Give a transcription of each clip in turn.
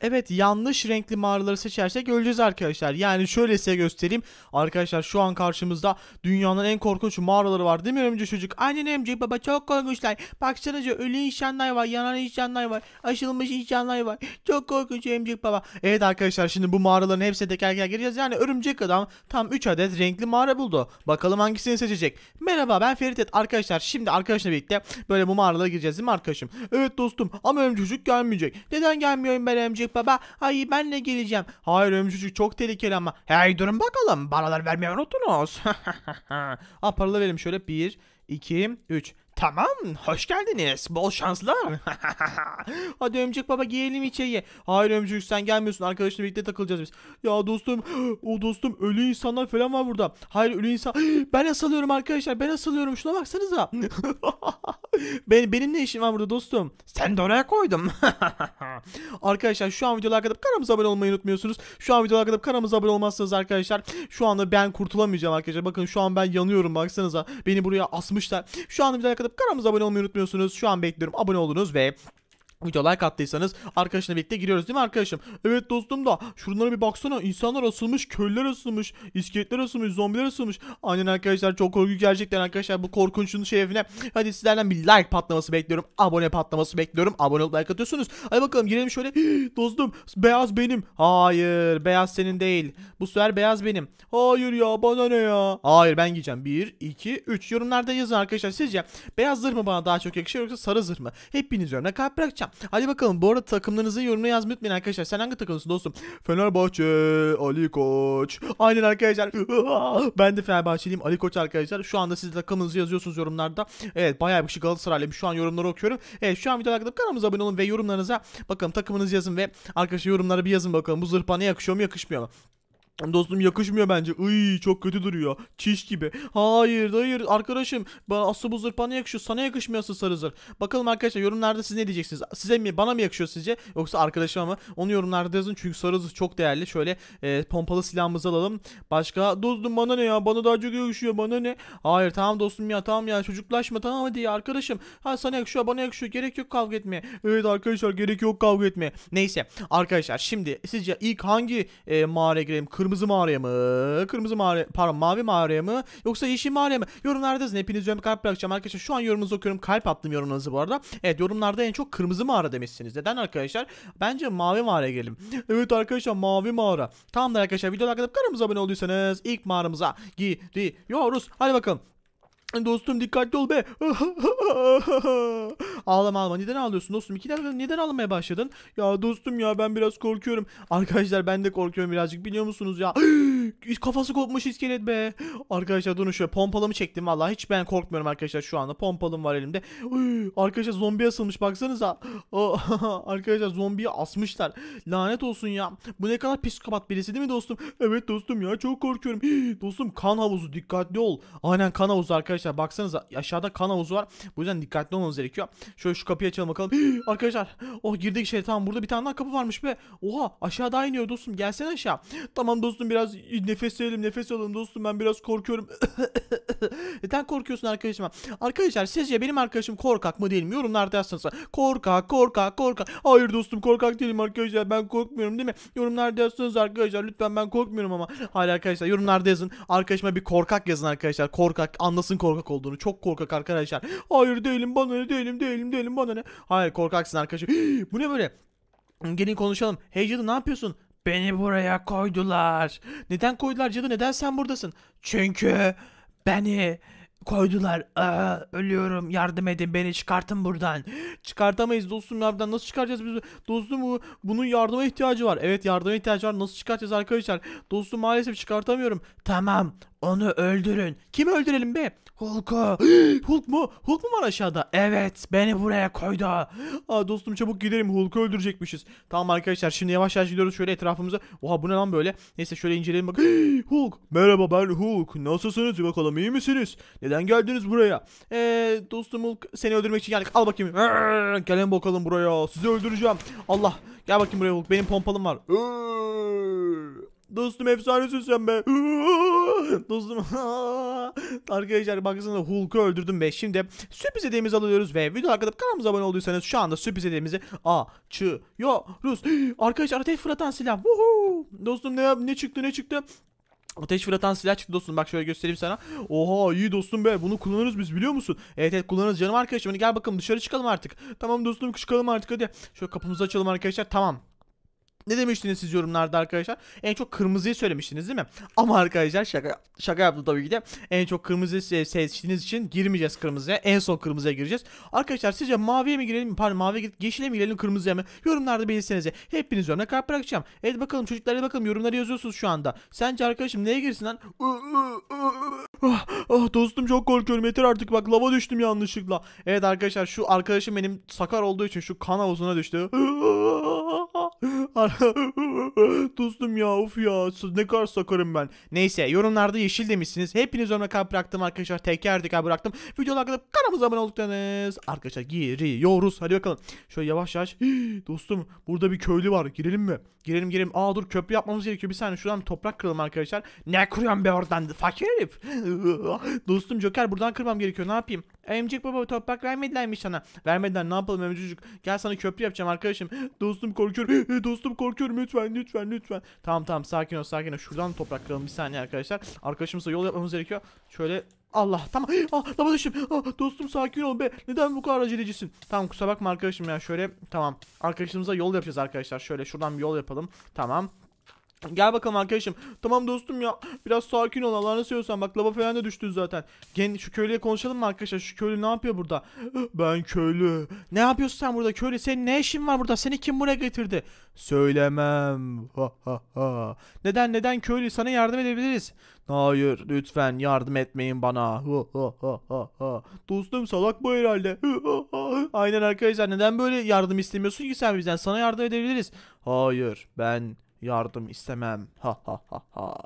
Evet yanlış renkli mağaraları seçersek öleceğiz arkadaşlar. Yani şöyle size göstereyim. Arkadaşlar şu an karşımızda dünyanın en korkunç mağaraları var değil mi Ömcü çocuk? Aynen Ömcü baba çok korkunçlar. Baksanıza ölü insanlar var, yanan insanlar var, aşılmış insanlar var. Çok korkunç Ömcü baba. Evet arkadaşlar şimdi bu mağaraların hepsine teker teker gireceğiz. Yani örümcek adam tam 3 adet renkli mağara buldu. Bakalım hangisini seçecek. Merhaba ben Feritet. Arkadaşlar şimdi arkadaşla birlikte böyle bu mağaralara gireceğiz değil mi arkadaşım? Evet dostum ama Ömcü çocuk gelmeyecek. Neden gelmiyorum ben Ömcü büyük baba. Ay ben de geleceğim. Hayır ömcücük çok tehlikeli ama. Hey durun bakalım. Paralar vermeyi unuttunuz. ha paraları verelim şöyle. 1, 2, 3. Tamam, hoş geldiniz. Bol şanslar. Hadi Ömcük baba giyelim içeriye. Hayır Ömcük sen gelmiyorsun. Arkadaşla birlikte takılacağız biz. Ya dostum, o dostum ölü insanlar falan var burada. Hayır ölü insan. Ben asılıyorum arkadaşlar. Ben asılıyorum. Şuna baksanıza. ben, benim ne işim var burada dostum? Sen de oraya koydum. arkadaşlar şu an videolar kadar kanalımıza abone olmayı unutmuyorsunuz. Şu an videolar kadar kanalımıza abone olmazsanız arkadaşlar şu anda ben kurtulamayacağım arkadaşlar. Bakın şu an ben yanıyorum baksanıza. Beni buraya asmışlar. Şu an videolar kadar tıklatıp kanalımıza abone olmayı unutmuyorsunuz. Şu an bekliyorum abone olunuz ve Video like attıysanız arkadaşına birlikte giriyoruz değil mi arkadaşım? Evet dostum da şunlara bir baksana insanlar asılmış, köylüler asılmış, iskeletler asılmış, zombiler asılmış. Aynen arkadaşlar çok korkunç gerçekten arkadaşlar bu korkunçun şerefine. Hadi sizlerden bir like patlaması bekliyorum. Abone patlaması bekliyorum. Abone olup like atıyorsunuz. Hadi bakalım girelim şöyle. dostum beyaz benim. Hayır beyaz senin değil. Bu sefer beyaz benim. Hayır ya bana ne ya? Hayır ben giyeceğim. 1, 2, 3 yorumlarda yazın arkadaşlar sizce beyaz zırh mı bana daha çok yakışıyor yoksa sarı zırh mı? Hepiniz yorumuna kalp bırakacağım ya. Hadi bakalım. Bu arada takımlarınızı yorumu yazmayı unutmayın arkadaşlar. Sen hangi takımlısın dostum? Fenerbahçe, Ali Koç. Aynen arkadaşlar. Ben de Fenerbahçeliyim. Ali Koç arkadaşlar. Şu anda siz takımınızı yazıyorsunuz yorumlarda. Evet bayağı bir kişi şey Galatasaraylıyım. Şu an yorumları okuyorum. Evet şu an videoda arkadaşlar kanalımıza abone olun ve yorumlarınıza bakalım takımınızı yazın ve arkadaşlar yorumlara bir yazın bakalım. Bu zırpa ne yakışıyor mu yakışmıyor mu? Dostum yakışmıyor bence. Iy çok kötü duruyor. Çiş gibi. Hayır hayır arkadaşım. Bana aslı bu zırpana yakışıyor. Sana yakışmıyor asıl sarı zırh. Bakalım arkadaşlar yorumlarda siz ne diyeceksiniz? Size mi bana mı yakışıyor sizce? Yoksa arkadaşıma mı? Onu yorumlarda yazın. Çünkü sarı zırh çok değerli. Şöyle e, pompalı silahımızı alalım. Başka dostum bana ne ya? Bana daha çok yakışıyor. Bana ne? Hayır tamam dostum ya tamam ya. Çocuklaşma tamam hadi ya arkadaşım. Ha sana yakışıyor bana yakışıyor. Gerek yok kavga etmeye. Evet arkadaşlar gerek yok kavga etmeye. Neyse arkadaşlar şimdi sizce ilk hangi e, mağaraya girelim? Kırmızı Kırmızı mağaraya mı? Kırmızı mağara pardon mavi mağaraya mı? Yoksa yeşil mağaraya mı? Yorumlarda yazın. Hepiniz yorum kalp bırakacağım arkadaşlar. Şu an yorumunuzu okuyorum. Kalp attım yorumlarınızı bu arada. Evet yorumlarda en çok kırmızı mağara demişsiniz. Neden arkadaşlar? Bence mavi mağaraya gelelim. Evet arkadaşlar mavi mağara. Tamamdır arkadaşlar. Videoda arkadaşlar kanalımıza abone olduysanız ilk mağaramıza giriyoruz. Hadi bakalım. Dostum dikkatli ol be. ağlama ağlama. Neden ağlıyorsun dostum? İki dakika neden ağlamaya başladın? Ya dostum ya ben biraz korkuyorum. Arkadaşlar ben de korkuyorum birazcık biliyor musunuz ya? Kafası kopmuş iskelet be. Arkadaşlar durun şöyle pompalımı çektim vallahi. Hiç ben korkmuyorum arkadaşlar şu anda. Pompalım var elimde. arkadaşlar zombi asılmış baksanıza. arkadaşlar zombiyi asmışlar. Lanet olsun ya. Bu ne kadar psikopat birisi değil mi dostum? Evet dostum ya çok korkuyorum. dostum kan havuzu dikkatli ol. Aynen kan havuzu arkadaşlar Arkadaşlar baksanıza aşağıda kan havuzu var. Bu yüzden dikkatli olmanız gerekiyor. Şöyle şu kapıyı açalım bakalım. arkadaşlar oh girdik şey tamam burada bir tane daha kapı varmış be. Oha aşağıda iniyor dostum gelsene aşağı. Tamam dostum biraz nefes verelim nefes alalım dostum ben biraz korkuyorum. Neden korkuyorsun arkadaşım? Arkadaşlar sizce benim arkadaşım korkak mı değil mi? Yorumlarda yazsanız. Korkak korkak korkak. Hayır dostum korkak değilim arkadaşlar ben korkmuyorum değil mi? Yorumlarda yazsanız arkadaşlar lütfen ben korkmuyorum ama. Hayır arkadaşlar yorumlarda yazın. Arkadaşıma bir korkak yazın arkadaşlar. Korkak anlasın korkak korkak olduğunu. Çok korkak arkadaşlar. Hayır değilim bana ne değilim değilim değilim bana ne. Hayır korkaksın arkadaşım. bu ne böyle? Gelin konuşalım. Hey cadı ne yapıyorsun? Beni buraya koydular. Neden koydular cadı? Neden sen buradasın? Çünkü beni koydular. Aa, ölüyorum. Yardım edin beni çıkartın buradan. Çıkartamayız dostum ya buradan. Nasıl çıkaracağız biz? Dostum bu bunun yardıma ihtiyacı var. Evet yardıma ihtiyacı var. Nasıl çıkartacağız arkadaşlar? Dostum maalesef çıkartamıyorum. Tamam. Onu öldürün. Kim öldürelim be? Hulk'u. Hulk mu? Hulk mu var aşağıda? Evet beni buraya koydu. Aa, dostum çabuk gidelim Hulk'u öldürecekmişiz. Tamam arkadaşlar şimdi yavaş yavaş gidiyoruz şöyle etrafımıza. Oha bu ne lan böyle? Neyse şöyle inceleyelim bak. Hulk. Merhaba ben Hulk. Nasılsınız? Bakalım iyi misiniz? Neden geldiniz buraya? Ee dostum Hulk seni öldürmek için geldik. Al bakayım. Gelin bakalım buraya. Sizi öldüreceğim. Allah. Gel bakayım buraya Hulk. Benim pompalım var. Dostum efsanesin sen be. Dostum. Arkadaşlar baksana Hulk'u öldürdüm be. Şimdi sürpriz hediyemizi alıyoruz ve video arkada kanalımıza abone olduysanız şu anda sürpriz hediyemizi açıyoruz. Arkadaşlar ateş fırlatan silah. Woohoo. Dostum ne ne çıktı ne çıktı? Ateş fırlatan silah çıktı dostum. Bak şöyle göstereyim sana. Oha iyi dostum be. Bunu kullanırız biz biliyor musun? Evet evet kullanırız canım arkadaşım. Hadi gel bakalım dışarı çıkalım artık. Tamam dostum çıkalım artık hadi. Şöyle kapımızı açalım arkadaşlar. Tamam. Ne demiştiniz siz yorumlarda arkadaşlar? En çok kırmızıyı söylemiştiniz değil mi? Ama arkadaşlar şaka şaka yaptım tabii ki de. En çok kırmızıyı seçtiğiniz için girmeyeceğiz kırmızıya. En son kırmızıya gireceğiz. Arkadaşlar sizce maviye mi girelim? Pardon maviye yeşile mi girelim kırmızıya mı? Yorumlarda belirtsenize. Hepiniz yorumlara kalp bırakacağım. Evet bakalım çocuklar bakalım yorumları yazıyorsunuz şu anda. Sence arkadaşım neye girsin lan? Ah, ah dostum çok korkuyorum yeter artık bak lava düştüm yanlışlıkla. Evet arkadaşlar şu arkadaşım benim sakar olduğu için şu kan havuzuna düştü. dostum ya of ya siz ne kadar sakarım ben. Neyse yorumlarda yeşil demişsiniz. Hepiniz örnek kalp bıraktım arkadaşlar. Teker teker bıraktım. Videonun hakkında kanalımıza abone olduklarınız. Arkadaşlar giriyoruz. Hadi bakalım. Şöyle yavaş yavaş. dostum burada bir köylü var. Girelim mi? Girelim girelim. Aa dur köprü yapmamız gerekiyor. Bir saniye şuradan toprak kıralım arkadaşlar. Ne kuruyorsun be oradan fakir herif. Dostum Joker buradan kırmam gerekiyor ne yapayım? Emcik baba toprak vermediler mi sana. Vermediler ne yapalım emcicik. Gel sana köprü yapacağım arkadaşım. Dostum korkuyorum. Eh, dostum korkuyorum lütfen lütfen lütfen. Tamam tamam sakin ol sakin ol. Şuradan toprak kıralım bir saniye arkadaşlar. Arkadaşımıza yol yapmamız gerekiyor. Şöyle Allah tamam. Ah lava düştüm. Ah, dostum sakin ol be. Neden bu kadar acelecisin? Tamam kusura bakma arkadaşım ya. Şöyle tamam. Arkadaşımıza yol yapacağız arkadaşlar. Şöyle şuradan bir yol yapalım. Tamam. Gel bakalım arkadaşım. Tamam dostum ya. Biraz sakin ol. Allah'ını seviyorsan. Bak lava falan da düştün zaten. Gen şu köylüye konuşalım mı arkadaşlar? Şu köylü ne yapıyor burada? Ben köylü. Ne yapıyorsun sen burada köylü? Senin ne işin var burada? Seni kim buraya getirdi? Söylemem. Ha ha ha. Neden neden köylü? Sana yardım edebiliriz. Hayır lütfen yardım etmeyin bana. Ha, ha, ha, ha, Dostum salak bu herhalde. Aynen arkadaşlar neden böyle yardım istemiyorsun ki sen bizden? Sana yardım edebiliriz. Hayır ben Yardım istemem. Ha ha ha ha.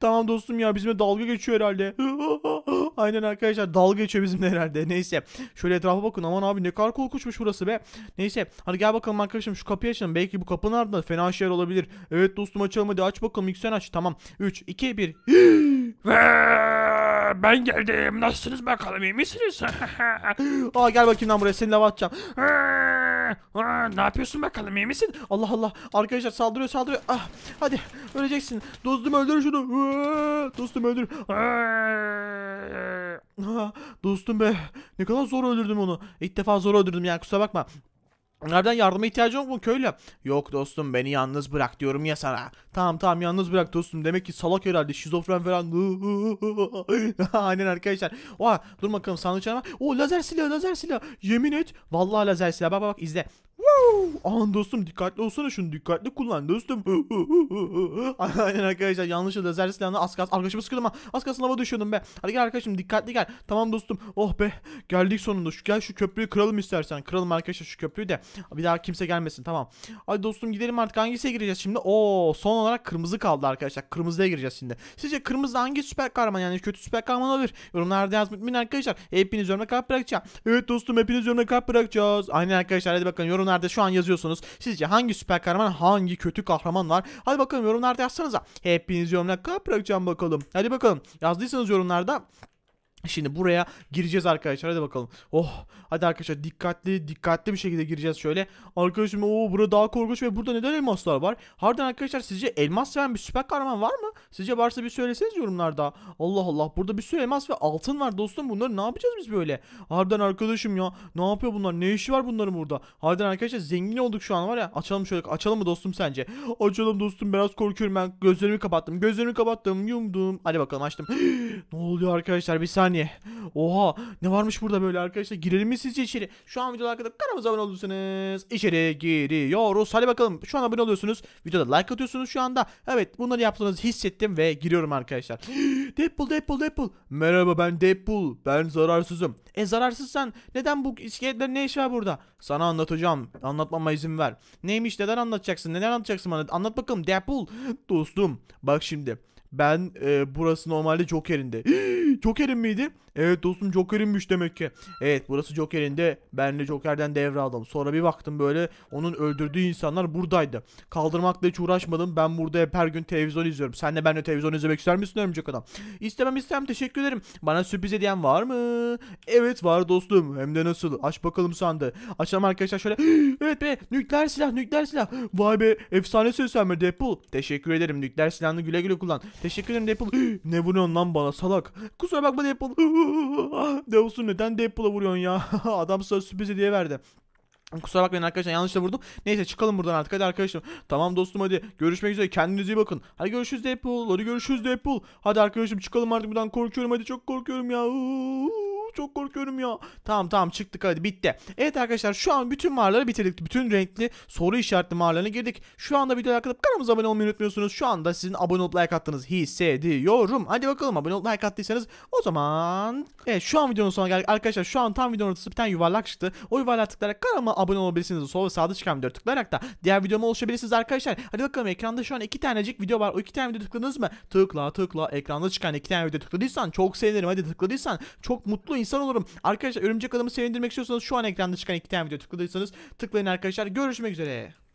Tamam dostum ya bizimle dalga geçiyor herhalde. Aynen arkadaşlar dalga geçiyor bizimle herhalde. Neyse. Şöyle etrafa bakın. Aman abi ne kadar korkunçmuş burası be. Neyse. Hadi gel bakalım arkadaşım şu kapıyı açalım. Belki bu kapının ardında fena şeyler olabilir. Evet dostum açalım hadi aç bakalım. Miksen aç. Tamam. 3, 2, 1. ve ben geldim. Nasılsınız bakalım iyi misiniz? Aa gel bakayım lan buraya seni lava atacağım ne yapıyorsun bakalım iyi misin? Allah Allah arkadaşlar saldırıyor saldırıyor. Ah, hadi öleceksin. Dostum öldür şunu. dostum öldür. dostum be ne kadar zor öldürdüm onu. İlk defa zor öldürdüm yani kusura bakma. Onlardan yardıma ihtiyacın yok mu köylü? Yok dostum beni yalnız bırak diyorum ya sana. Tamam tamam yalnız bırak dostum. Demek ki salak herhalde şizofren falan. Aynen arkadaşlar. Oha dur bakalım sandıkçana O lazer silahı lazer silahı. Yemin et. Vallahi lazer silahı. Bak bak bak izle. Aman dostum dikkatli olsana şunu dikkatli kullan dostum. Aynen arkadaşlar yanlışlıkla zerre silahını az kalsın. Arkadaşımı sıkıyordum ha. Az kalsın hava düşüyordum be. Hadi gel arkadaşım dikkatli gel. Tamam dostum. Oh be geldik sonunda. Şu, gel şu köprüyü kıralım istersen. Kıralım arkadaşlar şu köprüyü de. Bir daha kimse gelmesin tamam. Hadi dostum gidelim artık hangisiye gireceğiz şimdi? Oo son olarak kırmızı kaldı arkadaşlar. Kırmızıya gireceğiz şimdi. Sizce kırmızı hangi süper kahraman yani kötü süper kahraman olabilir? Yorumlarda yazmayın arkadaşlar. Hepiniz yorumda kalp bırakacağım. Evet dostum hepiniz yorumda kalp bırakacağız. Aynen arkadaşlar hadi bakın yorumlarda yorumlarda şu an yazıyorsunuz. Sizce hangi süper kahraman hangi kötü kahraman var? Hadi bakalım yorumlarda yazsanıza. Hepinizi yorumlara bırakacağım bakalım. Hadi bakalım yazdıysanız yorumlarda Şimdi buraya gireceğiz arkadaşlar hadi bakalım. Oh hadi arkadaşlar dikkatli dikkatli bir şekilde gireceğiz şöyle. Arkadaşım o burada daha korkunç ve burada neden elmaslar var? Harbiden arkadaşlar sizce elmas seven bir süper kahraman var mı? Sizce varsa bir söyleseniz yorumlarda. Allah Allah burada bir sürü elmas ve altın var dostum bunları ne yapacağız biz böyle? Harbiden arkadaşım ya ne yapıyor bunlar ne işi var bunların burada? Harbiden arkadaşlar zengin olduk şu an var ya açalım şöyle açalım mı dostum sence? Açalım dostum biraz korkuyorum ben gözlerimi kapattım gözlerimi kapattım yumdum. Hadi bakalım açtım. ne oluyor arkadaşlar bir saniye saniye. Oha ne varmış burada böyle arkadaşlar girelim mi sizce içeri? Şu an videoda arkadaşlar kanalımıza abone olursunuz. İçeri giriyoruz. Hadi bakalım şu an abone oluyorsunuz. Videoda like atıyorsunuz şu anda. Evet bunları yaptığınızı hissettim ve giriyorum arkadaşlar. Deadpool Deadpool Deadpool. Merhaba ben Deadpool. Ben zararsızım. E zararsızsan neden bu iskeletler ne iş var burada? Sana anlatacağım. Anlatmama izin ver. Neymiş neden anlatacaksın? Neden anlatacaksın bana? Anlat bakalım Deadpool. Dostum bak şimdi. Ben e, burası normalde Joker'inde. Joker'in miydi? Evet dostum Joker'inmiş demek ki. Evet burası Joker'inde. ben de Joker'den devraldım. Sonra bir baktım böyle onun öldürdüğü insanlar buradaydı. Kaldırmakla hiç uğraşmadım. Ben burada hep her gün televizyon izliyorum. Sen de benimle televizyon izlemek ister misin örümcek adam? İstemem istemem teşekkür ederim. Bana sürpriz hediyen var mı? Evet var dostum. Hem de nasıl? Aç bakalım sandı. Açalım arkadaşlar şöyle. evet be nükleer silah nükleer silah. Vay be efsane mi Deadpool. Teşekkür ederim nükleer silahını güle güle kullan. Teşekkür ederim Deadpool. ne vuruyorsun lan bana salak. Kusura bakma Deadpool. Ah, Deus'un neden Deadpool'a vuruyorsun ya? Adam sana sürpriz hediye verdi. Kusura bakmayın arkadaşlar yanlışla vurdum. Neyse çıkalım buradan artık hadi arkadaşlar. Tamam dostum hadi görüşmek üzere kendinize iyi bakın. Hadi görüşürüz Deadpool hadi görüşürüz Deadpool. Hadi arkadaşım çıkalım artık buradan korkuyorum hadi çok korkuyorum ya çok korkuyorum ya. Tamam tamam çıktık hadi bitti. Evet arkadaşlar şu an bütün mağaraları bitirdik. Bütün renkli soru işaretli mağaralarına girdik. Şu anda videoya katılıp kanalımıza abone olmayı unutmuyorsunuz. Şu anda sizin abone olup like attığınız hissediyorum. Hadi bakalım abone olup like attıysanız o zaman. Evet şu an videonun sonuna geldik. Arkadaşlar şu an tam videonun ortası bir tane yuvarlak çıktı. O yuvarlağa tıklayarak kanalıma abone olabilirsiniz. Sol ve sağda çıkan videoya tıklayarak da diğer videoma ulaşabilirsiniz arkadaşlar. Hadi bakalım ekranda şu an iki tanecik video var. O iki tane video tıkladınız mı? Tıkla tıkla ekranda çıkan iki tane video tıkladıysan çok sevinirim. Hadi tıkladıysan çok mutlu insan insan olurum. Arkadaşlar örümcek adamı sevindirmek istiyorsanız şu an ekranda çıkan iki tane video tıkladıysanız tıklayın arkadaşlar. Görüşmek üzere.